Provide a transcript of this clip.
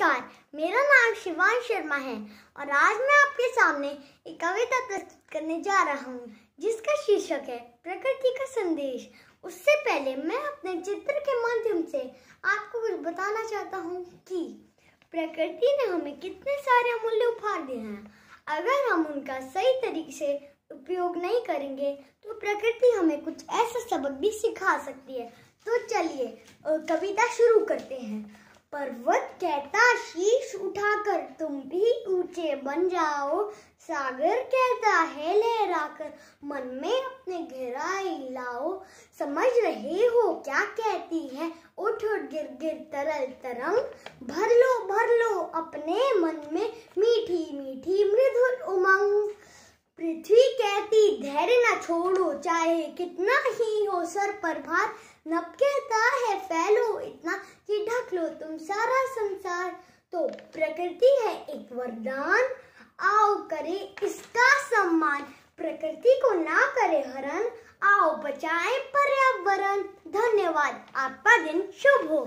नमस्कार मेरा नाम शिवान शर्मा है और आज मैं आपके सामने एक कविता प्रस्तुत करने जा रहा हूँ जिसका शीर्षक है प्रकृति का संदेश उससे पहले मैं अपने चित्र के माध्यम से आपको कुछ बताना चाहता हूँ कि प्रकृति ने हमें कितने सारे अमूल्य उपहार दिए हैं अगर हम उनका सही तरीके से उपयोग नहीं करेंगे तो प्रकृति हमें कुछ ऐसा सबक भी सिखा सकती है तो चलिए कविता शुरू करते हैं पर्वत कहता शीश उठाकर तुम भी ऊंचे बन जाओ सागर कहता है लहराकर मन में अपने गहराई लाओ समझ रहे हो क्या कहती है उठ उठ गिर गिर तरल तरंग भर लो भर लो अपने मन में मीठी मीठी मृदुल उमंग पृथ्वी कहती धैर्य न छोड़ो चाहे कितना ही हो सर पर भार नपके लो तुम सारा संसार तो प्रकृति है एक वरदान आओ करे इसका सम्मान प्रकृति को ना करे हरण आओ बचाए पर्यावरण धन्यवाद आपका दिन शुभ हो